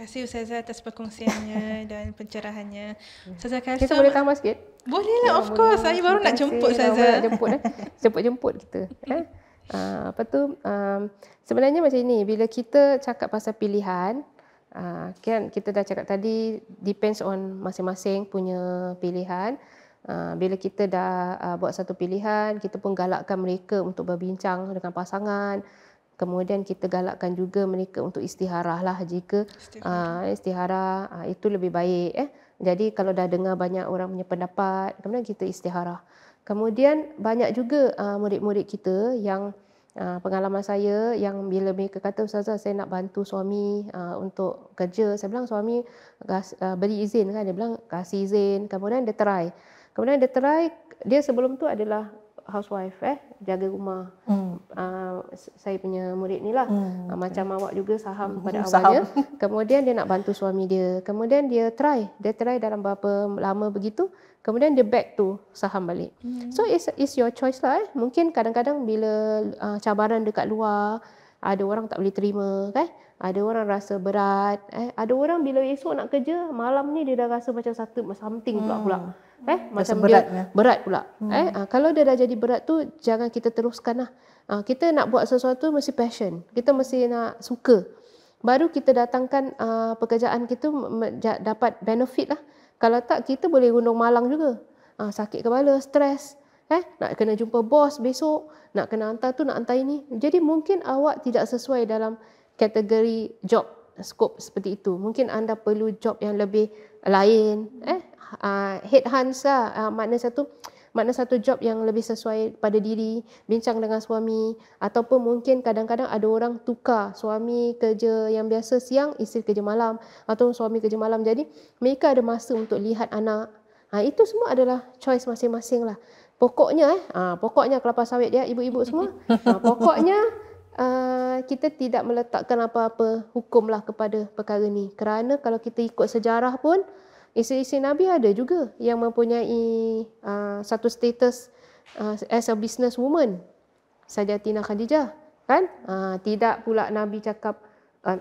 kasih Ustazah atas perkongsiannya dan pencerahannya. Ya. Ustazah Kasim. Kita boleh tambah sikit? Boleh lah, ya, of course. Saya baru nak jemput ya, Ustazah. Nak jemput, eh. Jemput-jemput kita. Eh. Uh, apa tu, um, sebenarnya macam ni, bila kita cakap pasal pilihan, uh, kan kita dah cakap tadi, depends on masing-masing punya pilihan. Uh, bila kita dah uh, buat satu pilihan, kita pun galakkan mereka untuk berbincang dengan pasangan kemudian kita galakkan juga mereka untuk istiharah lah jika istiharah, uh, istiharah uh, itu lebih baik eh. jadi kalau dah dengar banyak orang punya pendapat kemudian kita istiharah kemudian banyak juga uh, murid-murid kita yang uh, pengalaman saya yang bila mereka kata ustazah saya nak bantu suami uh, untuk kerja saya bilang suami uh, beri izin kan dia bilang kasih izin kemudian dia try kemudian dia try dia sebelum tu adalah housewife eh jaga rumah hmm. uh, saya punya murid ni lah hmm. uh, macam awak juga saham hmm, pada saham. awalnya kemudian dia nak bantu suami dia kemudian dia try dia try dalam berapa lama begitu kemudian dia back to saham balik hmm. so it's, it's your choice lah eh mungkin kadang-kadang bila uh, cabaran dekat luar ada orang tak boleh terima kan ada orang rasa berat eh ada orang bila esok nak kerja malam ni dia dah rasa macam satu something pula-pula hmm eh macam berat dia berat pula eh, hmm. eh uh, kalau dia dah jadi berat tu jangan kita teruskanlah uh, ah, kita nak buat sesuatu mesti passion kita mesti nak suka baru kita datangkan uh, pekerjaan kita dapat benefit lah kalau tak kita boleh gunung malang juga uh, sakit kepala stres eh nak kena jumpa bos besok nak kena hantar tu nak hantar ini jadi mungkin awak tidak sesuai dalam kategori job scope seperti itu mungkin anda perlu job yang lebih lain eh uh, headhunts lah. Uh, makna satu makna satu job yang lebih sesuai pada diri, bincang dengan suami ataupun mungkin kadang-kadang ada orang tukar suami kerja yang biasa siang, isteri kerja malam atau suami kerja malam. Jadi mereka ada masa untuk lihat anak. Ha, itu semua adalah choice masing-masing lah. Pokoknya, eh, ha, pokoknya kelapa sawit ya, ibu-ibu semua. Ha, pokoknya uh, kita tidak meletakkan apa-apa hukumlah kepada perkara ini. Kerana kalau kita ikut sejarah pun, isteri-isteri Nabi ada juga yang mempunyai uh, satu status uh, as a business businesswoman. Sajatina Khadijah, kan? Uh, tidak pula Nabi cakap uh,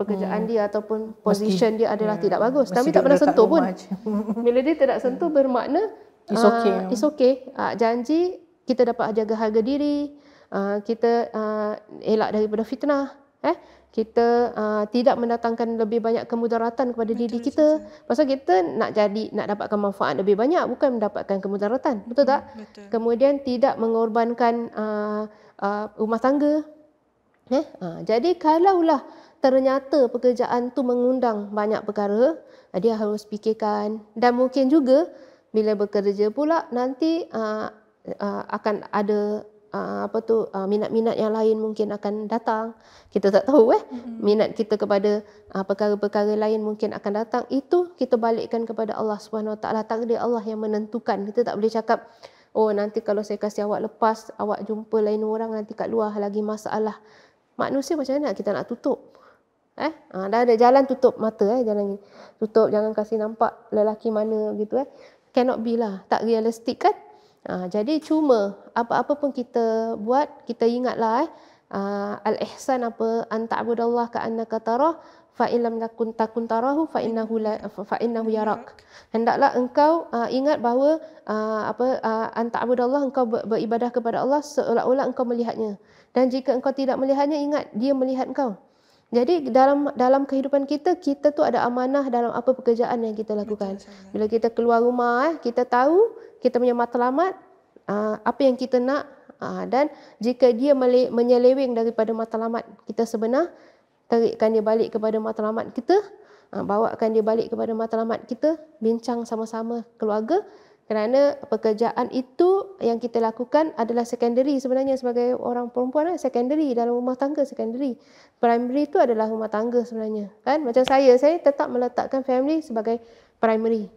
pekerjaan hmm. dia ataupun position dia adalah yeah. Hmm. tidak bagus. Mesti Nabi tak pernah sentuh pun. Bila dia tidak sentuh bermakna it's okay. Uh, it's okay. Uh, janji kita dapat jaga harga diri, uh, kita uh, elak daripada fitnah, eh? kita uh, tidak mendatangkan lebih banyak kemudaratan kepada betul, diri kita betul. pasal kita nak jadi nak dapatkan manfaat lebih banyak bukan mendapatkan kemudaratan betul hmm, tak betul. kemudian tidak mengorbankan uh, uh, rumah tangga eh uh, jadi kalaulah ternyata pekerjaan tu mengundang banyak perkara dia harus fikirkan dan mungkin juga bila bekerja pula nanti uh, uh, akan ada Ah, apa tu ah, minat-minat yang lain mungkin akan datang kita tak tahu eh mm-hmm. minat kita kepada ah, perkara-perkara lain mungkin akan datang itu kita balikkan kepada Allah Subhanahu Wa Taala takdir Allah yang menentukan kita tak boleh cakap oh nanti kalau saya kasih awak lepas awak jumpa lain orang nanti kat luar lagi masalah manusia macam mana kita nak tutup eh dah ada jalan tutup mata eh jalan tutup jangan kasih nampak lelaki mana gitu eh cannot be lah tak realistik kan Uh, jadi cuma apa-apa pun kita buat, kita ingatlah eh. Uh, Al-ihsan apa anta'budallah ka'annaka tarah fa in lam takun takun tarahu fa innahu la, fa innahu yarak hendaklah engkau uh, ingat bahawa uh, apa uh, anta'budallah engkau ber, beribadah kepada Allah seolah-olah engkau melihatnya dan jika engkau tidak melihatnya ingat dia melihat engkau jadi dalam dalam kehidupan kita kita tu ada amanah dalam apa pekerjaan yang kita lakukan. Bila kita keluar rumah eh, kita tahu kita punya matlamat, ah, apa yang kita nak ah, dan jika dia menyeleweng daripada matlamat kita sebenar, tarikkan dia balik kepada matlamat kita, ah, bawakan dia balik kepada matlamat kita, bincang sama-sama keluarga kerana pekerjaan itu yang kita lakukan adalah secondary sebenarnya sebagai orang perempuan eh, secondary dalam rumah tangga secondary primary itu adalah rumah tangga sebenarnya kan macam saya saya tetap meletakkan family sebagai primary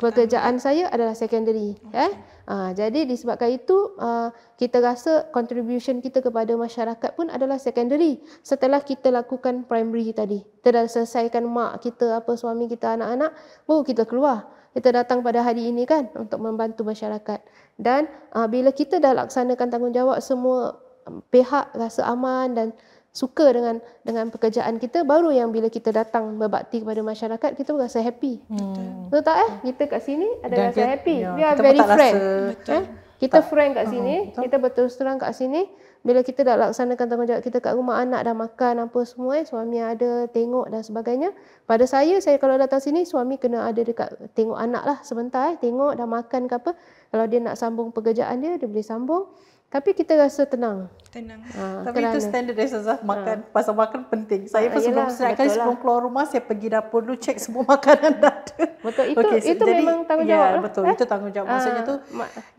pekerjaan saya adalah secondary ya. okay. eh ha, jadi disebabkan itu uh, kita rasa contribution kita kepada masyarakat pun adalah secondary setelah kita lakukan primary tadi kita dah selesaikan mak kita apa suami kita anak-anak baru kita keluar kita datang pada hari ini kan untuk membantu masyarakat dan uh, bila kita dah laksanakan tanggungjawab semua um, pihak rasa aman dan suka dengan dengan pekerjaan kita baru yang bila kita datang berbakti kepada masyarakat kita rasa happy. Hmm. Betul tak eh? Kita kat sini ada Dan rasa happy. Ya, We are kita very friend. Rasa, Eh? Kita tak. friend kat hmm, sini, uh-huh, betul. kita berterus terang kat sini. Bila kita dah laksanakan tanggungjawab kita kat rumah, anak dah makan apa semua eh, suami ada tengok dan sebagainya. Pada saya, saya kalau datang sini, suami kena ada dekat tengok anak lah sebentar eh, tengok dah makan ke apa. Kalau dia nak sambung pekerjaan dia, dia boleh sambung. Tapi kita rasa tenang. Tenang. Ha, Tapi kerana. itu standard saya ah. makan. Ha. Pasal makan penting. Saya ah, pun sebelum setiap lah. kali sebelum keluar rumah, saya pergi dapur dulu cek semua makanan dah ada. Betul. Itu, okay, itu jadi, memang tanggungjawab. Ya, lah. betul. Eh? Itu tanggungjawab. Maksudnya tu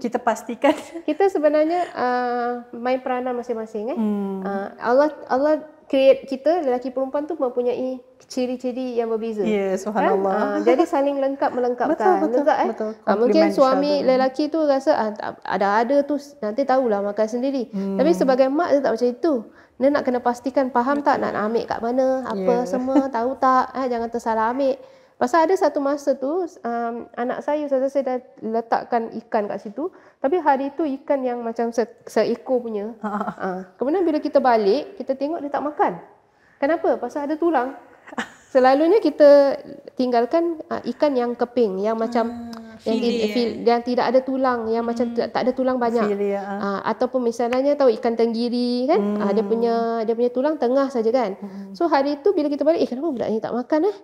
kita pastikan. Kita sebenarnya uh, main peranan masing-masing. Eh? Hmm. Uh, Allah Allah create kita lelaki perempuan tu mempunyai ciri-ciri yang berbeza. Ya, yeah, kan? subhanallah. Kan? Ha, jadi saling lengkap melengkapkan. Betul, betul. Lengkap, betul. Ha, mungkin suami tu. lelaki tu rasa ha, ada ada tu nanti tahulah makan sendiri. Hmm. Tapi sebagai mak dia tak macam itu. Dia nak kena pastikan faham betul. tak nak ambil kat mana, apa yeah. semua, tahu tak? Ha, jangan tersalah ambil. Pasal ada satu masa tu um, anak saya saya saya dah letakkan ikan kat situ tapi hari tu ikan yang macam se- seekor punya. Ha. Uh, kemudian bila kita balik kita tengok dia tak makan. Kenapa? Pasal ada tulang. Selalunya kita tinggalkan uh, ikan yang keping yang macam hmm, yang, di, feel, yang tidak ada tulang yang hmm. macam tak, ada tulang banyak. Filia. Ya. Uh, ah, ataupun misalnya tahu ikan tenggiri kan ah, hmm. uh, dia punya dia punya tulang tengah saja kan. Hmm. So hari tu bila kita balik eh kenapa budak ni tak makan eh?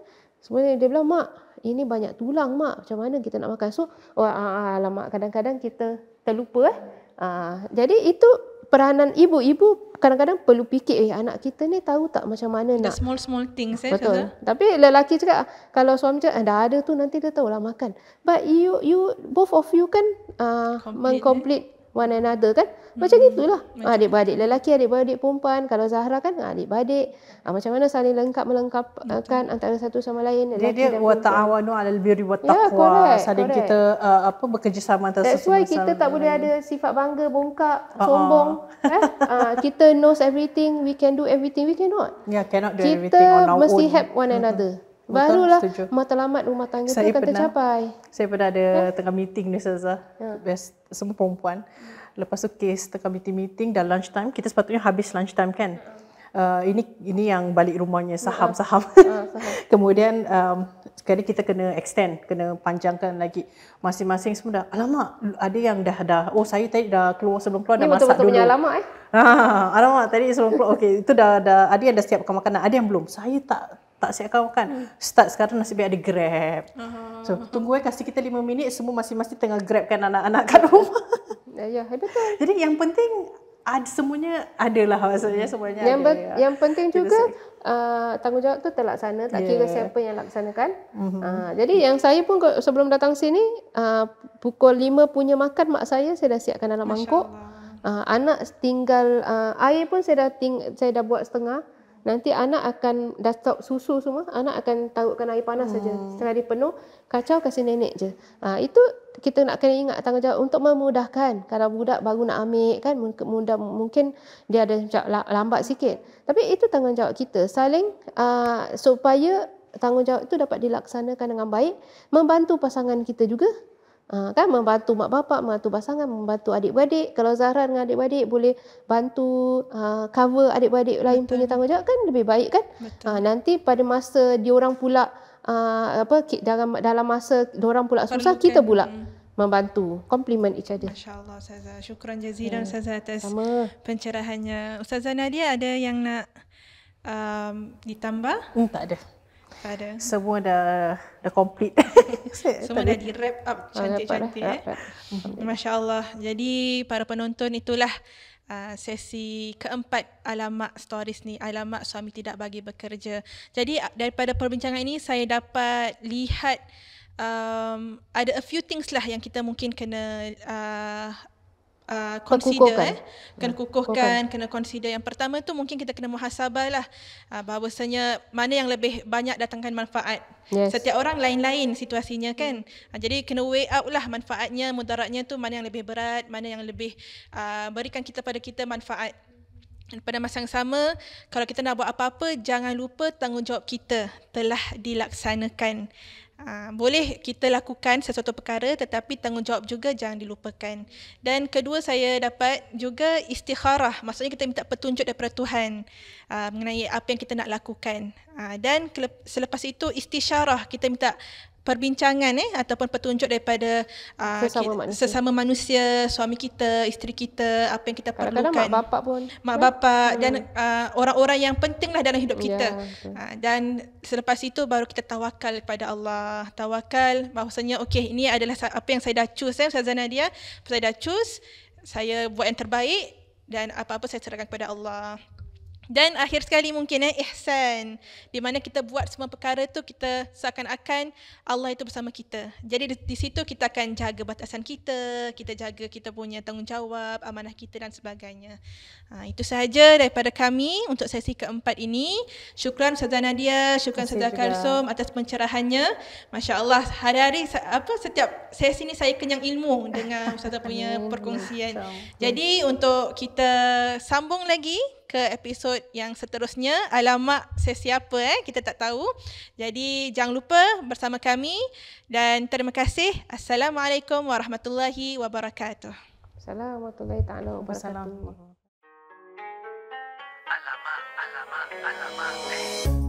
Sebenarnya dia bilang, mak, ini banyak tulang mak, macam mana kita nak makan? So, ah, ah, alamak, kadang-kadang kita terlupa. Eh? Aa, ah, jadi itu peranan ibu. Ibu kadang-kadang perlu fikir, eh, anak kita ni tahu tak macam mana The nak. small-small things. Eh, Betul. Saya. Tapi lelaki cakap, kalau suami cakap, eh, dah ada tu nanti dia tahulah makan. But you, you both of you kan uh, meng-complete one another kan. Hmm. Macam hmm. itulah. Ah, macam adik-beradik lelaki, adik-beradik perempuan. Kalau Zahra kan ah, adik-beradik. Ah, macam mana saling lengkap melengkapkan antara satu sama lain. Dia dia wa ta'awanu 'alal birri wat taqwa. Ya, correct, saling correct. kita uh, apa bekerjasama antara sesama. Sesuai kita tak boleh ada sifat bangga, bongkak, uh-uh. sombong. Eh? Uh, kita knows everything, we can do everything, we cannot. Yeah, cannot do kita everything on our own. Kita mesti help one another. hmm Barulah setuju. matlamat rumah tangga saya tu akan pernah, tercapai. Saya pernah ada ha? tengah meeting ni Saza. Ha. Ya. Semua perempuan. Lepas tu kes tengah meeting-meeting dan lunch time. Kita sepatutnya habis lunch time kan. Ha. Uh, ini ini yang balik rumahnya saham-saham. Ha. Ha, saham. Ya. Ah, Kemudian um, sekali kita kena extend, kena panjangkan lagi. Masing-masing semua dah, alamak ada yang dah, dah oh saya tadi dah keluar sebelum keluar ini dah masak betul-betul punya alamak eh. Ha, alamak tadi sebelum keluar, okay, itu dah, dah, ada yang dah siapkan makanan, ada yang belum. Saya tak tak siap kau kan hmm. start sekarang nasib baik ada grab uh-huh. so ah. tunggu eh kasih kita lima minit semua masing-masing tengah grabkan anak-anak kat rumah ya, ya ya betul jadi yang penting ada semuanya adalah maksudnya hmm. semuanya yang ada, ya. yang penting juga Uh, tanggungjawab tu terlaksana tak yeah. kira siapa yang laksanakan. Mm-hmm. Uh, ah, jadi yang saya pun sebelum datang sini uh, pukul 5 punya makan mak saya saya dah siapkan dalam mangkuk. Uh, anak tinggal uh, air pun saya dah ting- saya dah buat setengah nanti anak akan dah stop susu semua, anak akan tarutkan air panas saja. Hmm. Setelah dia penuh, kacau kasih nenek je. Ha, itu kita nak kena ingat tanggungjawab untuk memudahkan. Kalau budak baru nak ambil kan, muda mungkin dia ada macam lambat sikit. Tapi itu tanggungjawab kita. Saling uh, supaya tanggungjawab itu dapat dilaksanakan dengan baik, membantu pasangan kita juga Ha, kan membantu mak bapak, membantu pasangan, membantu adik-beradik. Kalau Zahra dengan adik-beradik boleh bantu uh, cover adik-beradik lain Betul. punya tanggungjawab kan lebih baik kan? Ha, nanti pada masa diorang pula uh, apa dalam dalam masa orang pula susah Perlukan. kita pula hmm. membantu compliment each other. Masya-Allah Ustazah. Syukran jazilan yeah. Ya, Ustazah atas Sama. pencerahannya. Ustazah Nadia ada yang nak um, ditambah? Hmm, tak ada. Ada. Semua dah dah complete. Semua dah di wrap up oh, cantik-cantik eh. Masya-Allah. Jadi para penonton itulah Uh, sesi keempat alamat stories ni alamat suami tidak bagi bekerja. Jadi daripada perbincangan ini saya dapat lihat um, ada a few things lah yang kita mungkin kena uh, uh, consider kukuhkan. eh kena kukuhkan, kena consider yang pertama tu mungkin kita kena muhasabahlah uh, bahawasanya mana yang lebih banyak datangkan manfaat yes. setiap orang lain-lain situasinya kan uh, jadi kena weigh out lah manfaatnya mudaratnya tu mana yang lebih berat mana yang lebih uh, berikan kita pada kita manfaat dan pada masa yang sama kalau kita nak buat apa-apa jangan lupa tanggungjawab kita telah dilaksanakan Ha, boleh kita lakukan sesuatu perkara tetapi tanggungjawab juga jangan dilupakan. Dan kedua saya dapat juga istikharah. Maksudnya kita minta petunjuk daripada Tuhan ha, mengenai apa yang kita nak lakukan. Ha, dan selepas itu istisyarah. Kita minta perbincangan eh ataupun petunjuk daripada uh, sesama, manusia. sesama manusia suami kita isteri kita apa yang kita Kadang-kadang perlukan mak bapak pun mak bapak hmm. dan uh, orang-orang yang pentinglah dalam hidup ya, kita yeah. uh, dan selepas itu baru kita tawakal kepada Allah tawakal bahawasanya okey ini adalah apa yang saya dah choose eh Ustaz Nadia saya dah choose saya buat yang terbaik dan apa-apa saya serahkan kepada Allah dan akhir sekali mungkin eh, ihsan. Di mana kita buat semua perkara itu kita seakan-akan Allah itu bersama kita. Jadi di, di situ kita akan jaga batasan kita, kita jaga kita punya tanggungjawab, amanah kita dan sebagainya. Ha, itu sahaja daripada kami untuk sesi keempat ini. Syukran Ustazah Nadia, syukran Ustazah Karsum atas pencerahannya. Masya Allah, hari-hari apa setiap sesi ini saya kenyang ilmu dengan Ustazah punya perkongsian. Jadi untuk kita sambung lagi ke episod yang seterusnya. Alamak saya siapa eh? Kita tak tahu. Jadi jangan lupa bersama kami dan terima kasih. Assalamualaikum warahmatullahi wabarakatuh. Assalamualaikum warahmatullahi wabarakatuh. Alamak, alamak, alamak. Eh.